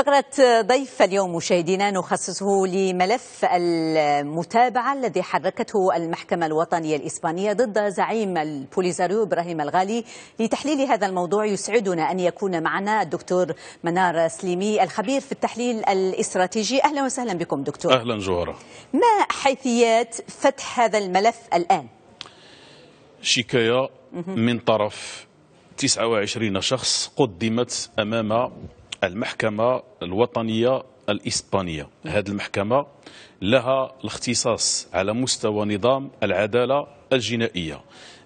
فقرة ضيف اليوم مشاهدينا نخصصه لملف المتابعة الذي حركته المحكمة الوطنية الإسبانية ضد زعيم البوليزاريو إبراهيم الغالي لتحليل هذا الموضوع يسعدنا أن يكون معنا الدكتور منار سليمي الخبير في التحليل الاستراتيجي أهلا وسهلا بكم دكتور أهلا جوهرة ما حيثيات فتح هذا الملف الآن؟ شكاية من طرف 29 شخص قدمت أمام المحكمة الوطنية الإسبانية هذه المحكمة لها الاختصاص على مستوى نظام العدالة الجنائية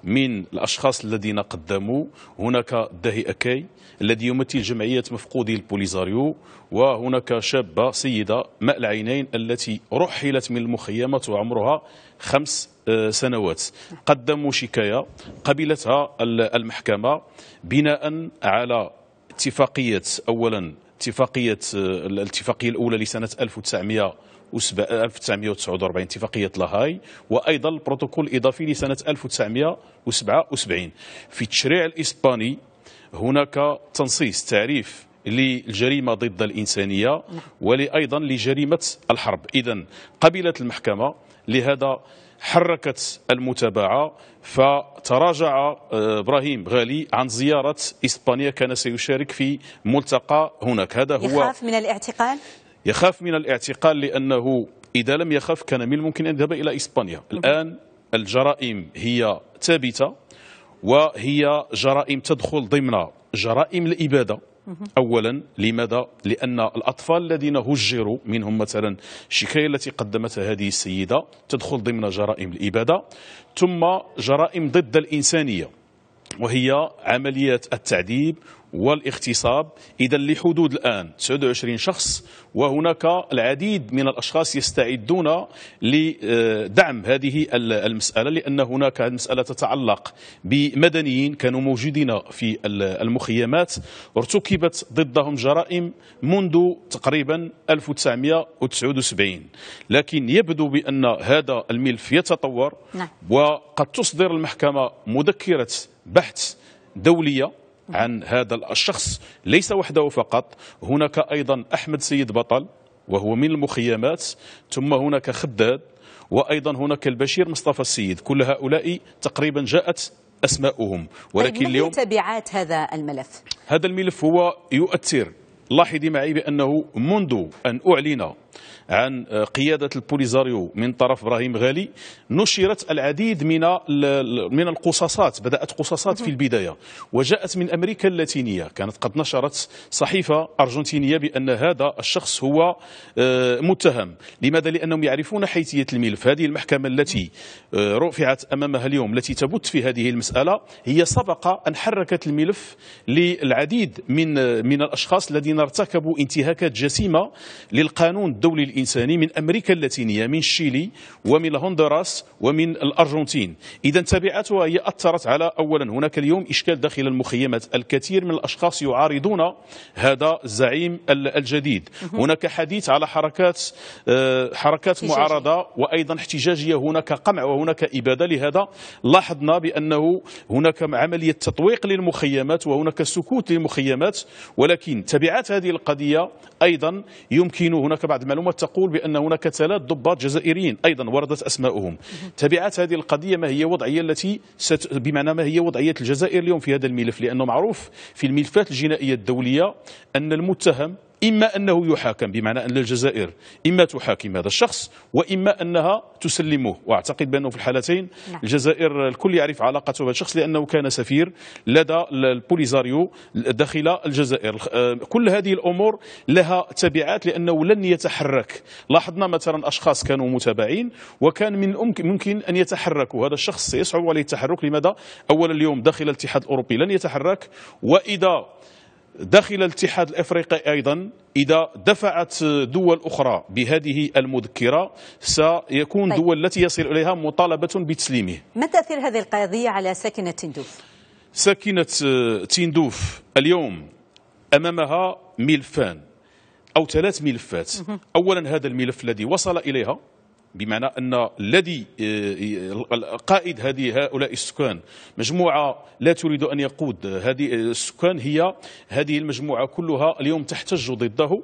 من الأشخاص الذين قدموا هناك داهي أكاي الذي يمثل جمعية مفقودي البوليزاريو وهناك شابة سيدة ماء العينين التي رحلت من المخيمات وعمرها خمس آه، سنوات قدموا شكاية قبلتها المحكمة بناء على اتفاقية أولا اتفاقية آه، الاتفاقية الأولى لسنة 1900 1949 اتفاقية لاهاي وأيضا البروتوكول الإضافي لسنة 1977 في التشريع الإسباني هناك تنصيص تعريف للجريمة ضد الإنسانية نعم. ولأيضا لجريمة الحرب إذا قبلت المحكمة لهذا حركت المتابعة فتراجع آه، إبراهيم غالي عن زيارة إسبانيا كان سيشارك في ملتقى هناك هذا هو يخاف من الاعتقال؟ يخاف من الاعتقال لأنه إذا لم يخف كان من الممكن أن يذهب إلى إسبانيا الآن الجرائم هي ثابتة وهي جرائم تدخل ضمن جرائم الإبادة اولا لماذا لان الاطفال الذين هجروا منهم مثلا الشكايه التي قدمتها هذه السيده تدخل ضمن جرائم الاباده ثم جرائم ضد الانسانيه وهي عمليات التعذيب والاغتصاب إذا لحدود الآن 29 شخص وهناك العديد من الأشخاص يستعدون لدعم هذه المسألة لأن هناك مسألة تتعلق بمدنيين كانوا موجودين في المخيمات ارتكبت ضدهم جرائم منذ تقريبا 1979 لكن يبدو بأن هذا الملف يتطور نعم. وقد تصدر المحكمة مذكرة بحث دولية عن هذا الشخص ليس وحده فقط هناك أيضا أحمد سيد بطل وهو من المخيمات ثم هناك خداد وأيضا هناك البشير مصطفى السيد كل هؤلاء تقريبا جاءت أسماؤهم ولكن طيب اليوم تبعات هذا الملف هذا الملف هو يؤثر لاحظي معي بأنه منذ أن أعلن عن قيادة البوليزاريو من طرف إبراهيم غالي نشرت العديد من من القصاصات بدأت قصاصات في البداية وجاءت من أمريكا اللاتينية كانت قد نشرت صحيفة أرجنتينية بأن هذا الشخص هو آه، متهم لماذا؟ لأنهم يعرفون حيثية الملف هذه المحكمة التي آه، رفعت أمامها اليوم التي تبت في هذه المسألة هي سبق أن حركت الملف للعديد من آه، من الأشخاص الذين ارتكبوا انتهاكات جسيمة للقانون الدولي الإنساني من أمريكا اللاتينية من شيلي ومن هندوراس ومن الأرجنتين إذا تبعاتها هي أثرت على أولا هناك اليوم إشكال داخل المخيمات الكثير من الأشخاص يعارضون هذا الزعيم الجديد هناك حديث على حركات آه، حركات معارضة وأيضا احتجاجية هناك قمع وهناك إبادة لهذا لاحظنا بأنه هناك عملية تطويق للمخيمات وهناك سكوت للمخيمات ولكن تبعات هذه القضية أيضا يمكن هناك بعض المعلومات تقول بأن هناك ثلاث ضباط جزائريين أيضا وردت أسماؤهم تبعات هذه القضية ما هي وضعية التي ست بمعنى ما هي وضعية الجزائر اليوم في هذا الملف لأنه معروف في الملفات الجنائية الدولية أن المتهم إما أنه يحاكم بمعنى أن الجزائر إما تحاكم هذا الشخص وإما أنها تسلمه وأعتقد بأنه في الحالتين نعم. الجزائر الكل يعرف علاقته بهذا الشخص لأنه كان سفير لدى البوليزاريو داخل الجزائر آه، كل هذه الأمور لها تبعات لأنه لن يتحرك لاحظنا مثلا أشخاص كانوا متابعين وكان من ممكن أن يتحركوا هذا الشخص سيصعب عليه التحرك لماذا؟ أولا اليوم داخل الاتحاد الأوروبي لن يتحرك وإذا داخل الاتحاد الافريقي ايضا اذا دفعت دول اخرى بهذه المذكره سيكون طيب. دول التي يصل اليها مطالبه بتسليمه ما تاثير هذه القضيه على ساكنه تندوف ساكنه آه، تندوف اليوم امامها ملفان او ثلاث ملفات اولا هذا الملف الذي وصل اليها بمعنى أن الذي آه، آه، قائد هذه هؤلاء السكان مجموعة لا تريد أن يقود هذه السكان هي هذه المجموعة كلها اليوم تحتج ضده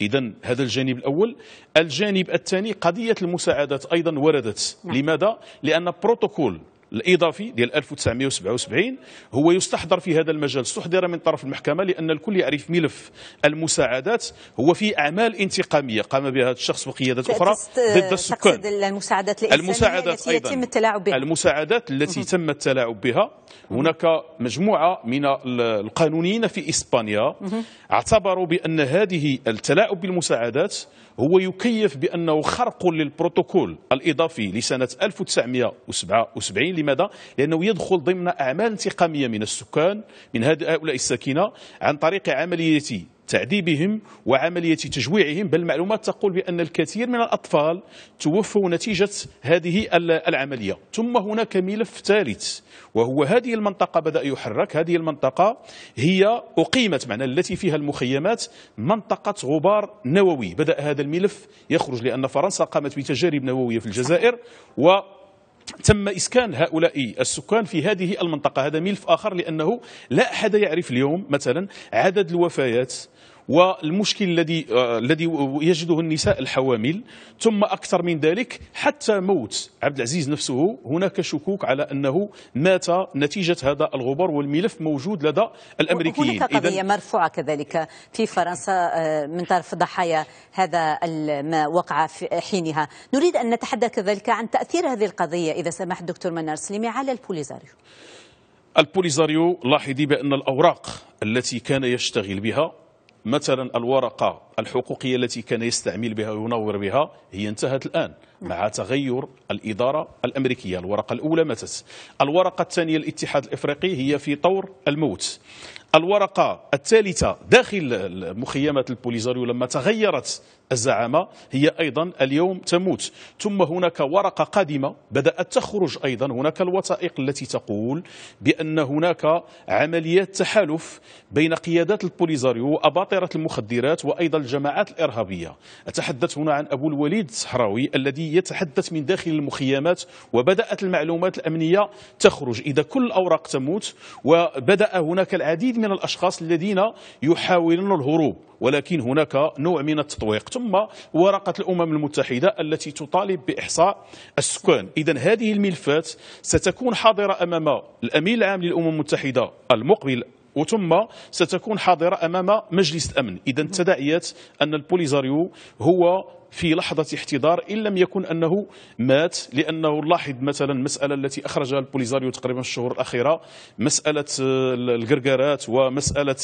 إذا هذا الجانب الأول الجانب الثاني قضية المساعدات أيضا وردت نعم. لماذا؟ لأن بروتوكول الاضافي ديال 1977 هو يستحضر في هذا المجال استحضر من طرف المحكمه لان الكل يعرف ملف المساعدات هو في اعمال انتقاميه قام بها الشخص وقيادات اخرى ضد السكان المساعدات الانسانيه المساعدات التي أيضاً يتم التلاعب بها المساعدات التي تم التلاعب بها هناك مجموعه من القانونيين في اسبانيا اعتبروا بان هذه التلاعب بالمساعدات هو يكيف بانه خرق للبروتوكول الاضافي لسنه 1977 لماذا؟ لأنه يدخل ضمن أعمال انتقامية من السكان من هؤلاء الساكنة عن طريق عملية تعذيبهم وعملية تجويعهم بل معلومات تقول بأن الكثير من الأطفال توفوا نتيجة هذه العملية ثم هناك ملف ثالث وهو هذه المنطقة بدأ يحرك هذه المنطقة هي أقيمت معنا التي فيها المخيمات منطقة غبار نووي بدأ هذا الملف يخرج لأن فرنسا قامت بتجارب نووية في الجزائر و تم إسكان هؤلاء السكان في هذه المنطقة هذا ملف آخر لأنه لا أحد يعرف اليوم مثلا عدد الوفيات والمشكل الذي آه، الذي يجده النساء الحوامل ثم اكثر من ذلك حتى موت عبد العزيز نفسه هناك شكوك على انه مات نتيجه هذا الغبار والملف موجود لدى الامريكيين هناك قضيه مرفوعه كذلك في فرنسا آه، من طرف ضحايا هذا ما وقع في حينها نريد ان نتحدث كذلك عن تاثير هذه القضيه اذا سمحت دكتور منار سليمي على البوليزاريو البوليزاريو لاحظي بأن الأوراق التي كان يشتغل بها مثلا الورقة الحقوقية التي كان يستعمل بها وينور بها هي انتهت الآن مع نعم. تغير الإدارة الأمريكية الورقة الأولى ماتت الورقة الثانية الاتحاد الإفريقي هي في طور الموت الورقة الثالثة داخل مخيمات البوليزاريو لما تغيرت الزعامة هي أيضا اليوم تموت ثم هناك ورقة قادمة بدأت تخرج أيضا هناك الوثائق التي تقول بأن هناك عمليات تحالف بين قيادات البوليزاريو وأباطرة المخدرات وأيضا الجماعات الإرهابية أتحدث هنا عن أبو الوليد الصحراوي الذي يتحدث من داخل المخيمات وبدأت المعلومات الأمنية تخرج إذا كل الأوراق تموت وبدأ هناك العديد من الأشخاص الذين يحاولون الهروب ولكن هناك نوع من التطويق ثم ورقة الأمم المتحدة التي تطالب بإحصاء السكان إذا هذه الملفات ستكون حاضرة أمام الأمين العام للأمم المتحدة المقبل وثم ستكون حاضرة أمام مجلس الأمن إذا التداعيات أن البوليزاريو هو في لحظة احتضار إن لم يكن أنه مات لأنه لاحظ مثلا المسألة التي أخرجها البوليزاريو تقريبا الشهور الأخيرة مسألة القرقرات ومسألة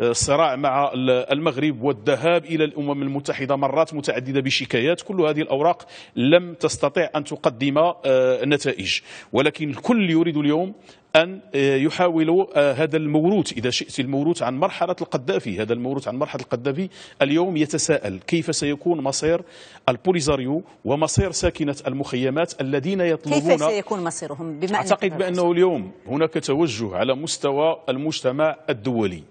الصراع مع المغرب والذهاب إلى الأمم المتحدة مرات متعددة بشكايات كل هذه الأوراق لم تستطع أن تقدم آه، نتائج ولكن الكل يريد اليوم أن آه، يحاولوا آه، هذا الموروث إذا شئت الموروث عن مرحلة القذافي هذا الموروث عن مرحلة القذافي اليوم يتساءل كيف سيكون مصير البوليزاريو ومصير ساكنة المخيمات الذين يطلبون كيف سيكون مصيرهم بما أعتقد بأنه اليوم هناك توجه على مستوى المجتمع الدولي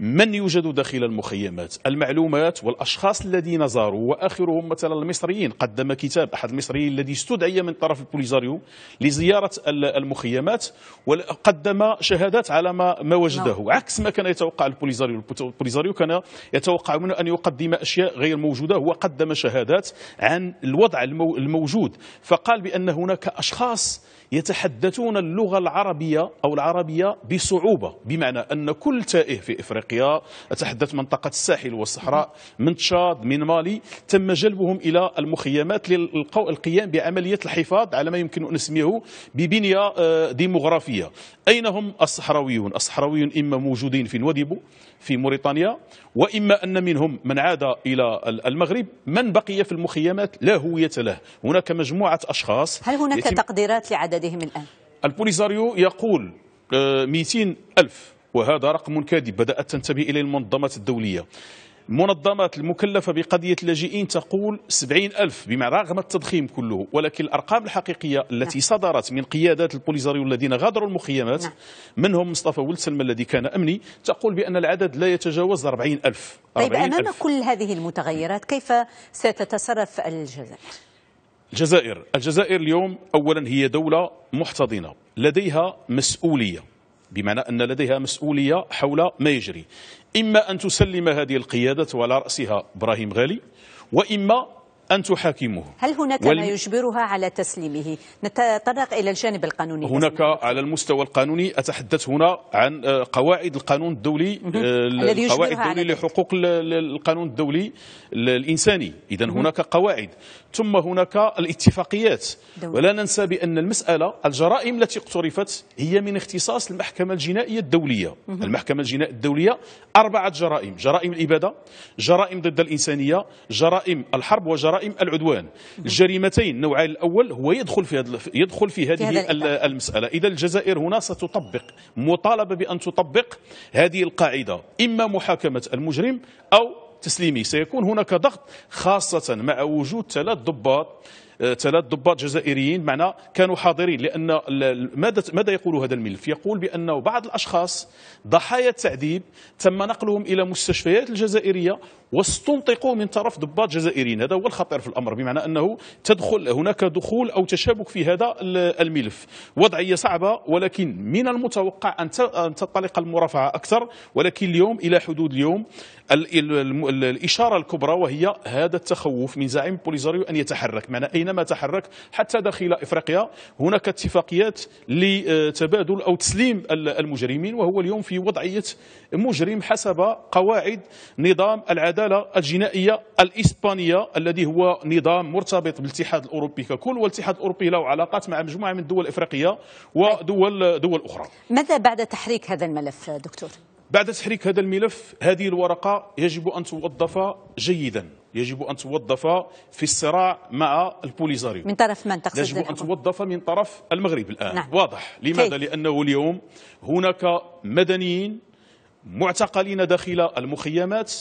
من يوجد داخل المخيمات المعلومات والأشخاص الذين زاروا وآخرهم مثلا المصريين قدم كتاب أحد المصريين الذي استدعي من طرف البوليزاريو لزيارة المخيمات وقدم شهادات على ما, ما وجده لا. نعم. عكس ما كان يتوقع البوليزاريو البوليزاريو كان يتوقع منه أن يقدم أشياء غير موجودة هو قدم شهادات عن الوضع الموجود فقال بأن هناك أشخاص يتحدثون اللغة العربية أو العربية بصعوبة بمعنى أن كل تائه في إفريقيا أتحدث منطقة الساحل والصحراء من تشاد من مالي تم جلبهم إلى المخيمات للقيام بعملية الحفاظ على ما يمكن أن نسميه ببنية آه، ديموغرافية أين هم الصحراويون؟ الصحراويون إما موجودين في نواديبو في موريتانيا وإما أن منهم من عاد إلى المغرب من بقي في المخيمات لا هوية له هناك مجموعة أشخاص هل هناك تقديرات لعدد بلادهم الآن البوليزاريو يقول 200 آه، ألف وهذا رقم كاذب بدأت تنتبه إليه المنظمات الدولية المنظمات المكلفة بقضية اللاجئين تقول 70 ألف بما رغم التضخيم كله ولكن الأرقام الحقيقية التي نعم. صدرت من قيادات البوليزاريو الذين غادروا المخيمات نعم. منهم مصطفى ولسلم الذي كان أمني تقول بأن العدد لا يتجاوز 40 ألف طيب أمام ألف. كل هذه المتغيرات كيف ستتصرف الجزائر؟ الجزائر الجزائر اليوم أولا هي دولة محتضنة لديها مسؤولية بمعنى أن لديها مسؤولية حول ما يجري إما أن تسلم هذه القيادة على رأسها إبراهيم غالي وإما أن تحاكمه هل هناك وال... ما يجبرها على تسليمه نتطرق إلى الجانب القانوني هناك على المستوى القانوني أتحدث هنا عن آه، قواعد القانون الدولي آه، القواعد الدولي لحقوق القانون الدولي الإنساني إذا هناك قواعد ثم هناك الاتفاقيات دولي. ولا ننسى بأن المسألة الجرائم التي اقترفت هي من اختصاص المحكمة الجنائية الدولية مه. المحكمة الجنائية الدولية أربعة جرائم جرائم الإبادة جرائم ضد الإنسانية جرائم الحرب وجرائم جرائم العدوان الجريمتين النوعان الاول هو يدخل في هذا يدخل في هذه المساله اذا الجزائر هنا ستطبق مطالبه بان تطبق هذه القاعده اما محاكمه المجرم او تسليمه سيكون هناك ضغط خاصه مع وجود ثلاث ضباط ثلاث ضباط جزائريين معنا كانوا حاضرين لان ماذا ماذا يقول هذا الملف؟ يقول بانه بعض الاشخاص ضحايا التعذيب تم نقلهم الى مستشفيات الجزائريه واستنطقوا من طرف ضباط جزائريين هذا هو الخطير في الامر بمعنى انه تدخل هناك دخول او تشابك في هذا الملف وضعيه صعبه ولكن من المتوقع ان تنطلق المرافعه اكثر ولكن اليوم الى حدود اليوم الاشاره الكبرى وهي هذا التخوف من زعيم بوليزاريو ان يتحرك معنى اين حينما تحرك حتى داخل إفريقيا هناك اتفاقيات لتبادل أو تسليم المجرمين وهو اليوم في وضعية مجرم حسب قواعد نظام العدالة الجنائية الإسبانية الذي هو نظام مرتبط بالاتحاد الأوروبي ككل والاتحاد الأوروبي له علاقات مع مجموعة من الدول الإفريقية ودول دول أخرى ماذا بعد تحريك هذا الملف دكتور؟ بعد تحريك هذا الملف هذه الورقة يجب أن توظف جيدا يجب أن توظف في الصراع مع البوليزاريو من طرف من تقصد يجب أن توظف من طرف المغرب الآن نعم. واضح لماذا؟ كيف. لأنه اليوم هناك مدنيين معتقلين داخل المخيمات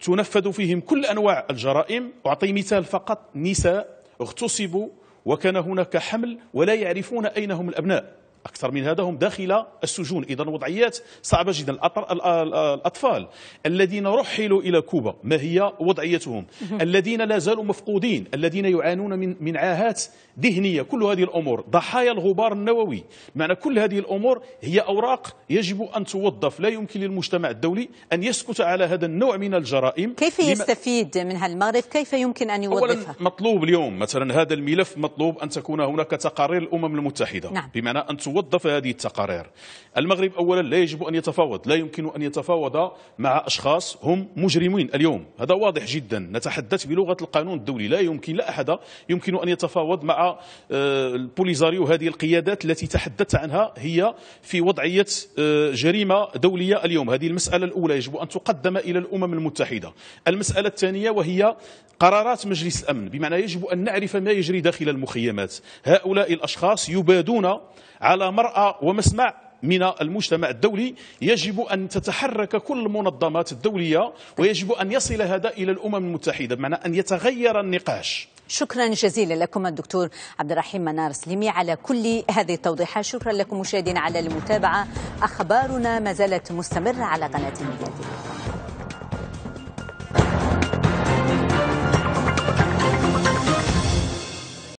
تنفذ فيهم كل أنواع الجرائم أعطي مثال فقط نساء اغتصبوا وكان هناك حمل ولا يعرفون أين هم الأبناء أكثر من هذا هم داخل السجون إذا وضعيات صعبة جدا الأطفال الذين رحلوا إلى كوبا ما هي وضعيتهم الذين لا زالوا مفقودين الذين يعانون من من عاهات ذهنية كل هذه الأمور ضحايا الغبار النووي معنى كل هذه الأمور هي أوراق يجب أن توظف لا يمكن للمجتمع الدولي أن يسكت على هذا النوع من الجرائم كيف يستفيد منها المغرب كيف يمكن أن يوظفها مطلوب اليوم مثلا هذا الملف مطلوب أن تكون هناك تقارير الأمم المتحدة نعم. بمعنى أن توظف توظف هذه التقارير المغرب أولا لا يجب أن يتفاوض لا يمكن أن يتفاوض مع أشخاص هم مجرمين اليوم هذا واضح جدا نتحدث بلغة القانون الدولي لا يمكن لا أحد يمكن أن يتفاوض مع آه، البوليزاريو هذه القيادات التي تحدثت عنها هي في وضعية آه، جريمة دولية اليوم هذه المسألة الأولى يجب أن تقدم إلى الأمم المتحدة المسألة الثانية وهي قرارات مجلس الأمن بمعنى يجب أن نعرف ما يجري داخل المخيمات هؤلاء الأشخاص يبادون على مرأى ومسمع من المجتمع الدولي يجب أن تتحرك كل المنظمات الدولية ويجب أن يصل هذا إلى الأمم المتحدة بمعنى أن يتغير النقاش شكرا جزيلا لكم الدكتور عبد الرحيم منار سليمي على كل هذه التوضيحات شكرا لكم مشاهدينا على المتابعة أخبارنا ما زالت مستمرة على قناة الميديا